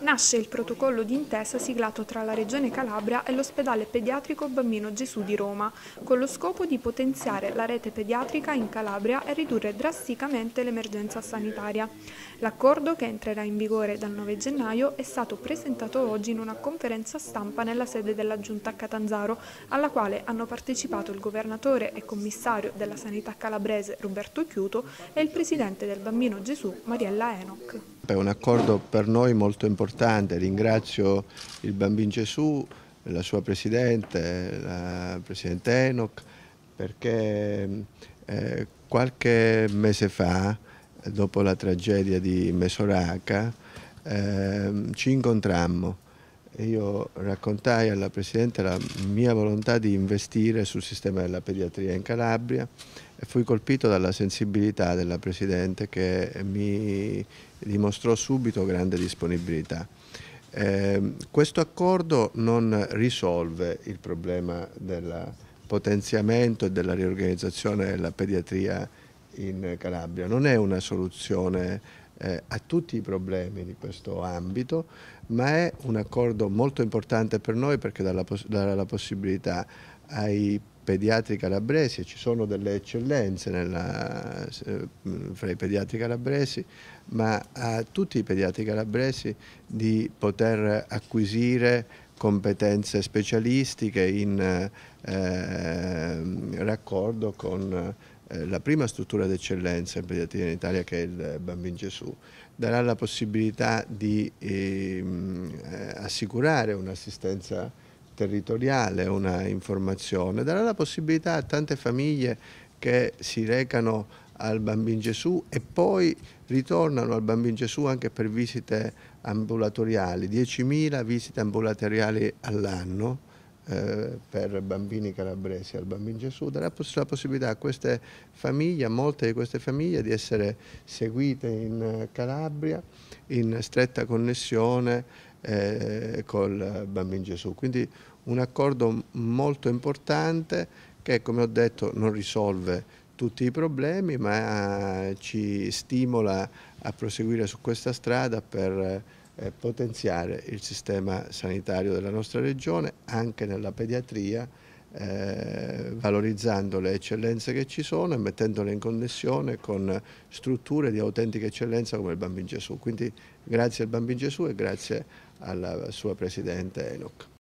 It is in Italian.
Nasce il protocollo d'intesa siglato tra la Regione Calabria e l'ospedale pediatrico Bambino Gesù di Roma, con lo scopo di potenziare la rete pediatrica in Calabria e ridurre drasticamente l'emergenza sanitaria. L'accordo, che entrerà in vigore dal 9 gennaio, è stato presentato oggi in una conferenza stampa nella sede della Giunta a Catanzaro, alla quale hanno partecipato il governatore e commissario della sanità calabrese Roberto Chiuto e il presidente del Bambino Gesù Mariella Enoch. È un accordo per noi molto importante, ringrazio il Bambin Gesù, la sua Presidente, la Presidente Enoch, perché eh, qualche mese fa, dopo la tragedia di Mesoraca, eh, ci incontrammo e io raccontai alla Presidente la mia volontà di investire sul sistema della pediatria in Calabria e fui colpito dalla sensibilità della Presidente che mi dimostrò subito grande disponibilità. Eh, questo accordo non risolve il problema del potenziamento e della riorganizzazione della pediatria in Calabria, non è una soluzione eh, a tutti i problemi di questo ambito, ma è un accordo molto importante per noi perché darà la, possibilità ai pediatri calabresi, e ci sono delle eccellenze nella, eh, fra i pediatri calabresi, ma a tutti i pediatri calabresi di poter acquisire competenze specialistiche in eh, ehm, raccordo con eh, la prima struttura d'eccellenza impediativa in Italia che è il Bambino Gesù darà la possibilità di ehm, eh, assicurare un'assistenza territoriale, una informazione, darà la possibilità a tante famiglie che si recano al Bambino Gesù e poi ritornano al Bambino Gesù anche per visite ambulatoriali, 10.000 visite ambulatoriali all'anno eh, per bambini calabresi al Bambino Gesù, darà la possibilità a queste famiglie, a molte di queste famiglie, di essere seguite in Calabria in stretta connessione eh, col Bambino Gesù. Quindi un accordo molto importante che, come ho detto, non risolve tutti i problemi, ma ci stimola a proseguire su questa strada per eh, potenziare il sistema sanitario della nostra regione anche nella pediatria eh, valorizzando le eccellenze che ci sono e mettendole in connessione con strutture di autentica eccellenza come il Bambin Gesù. Quindi grazie al Bambin Gesù e grazie alla sua Presidente Enoch.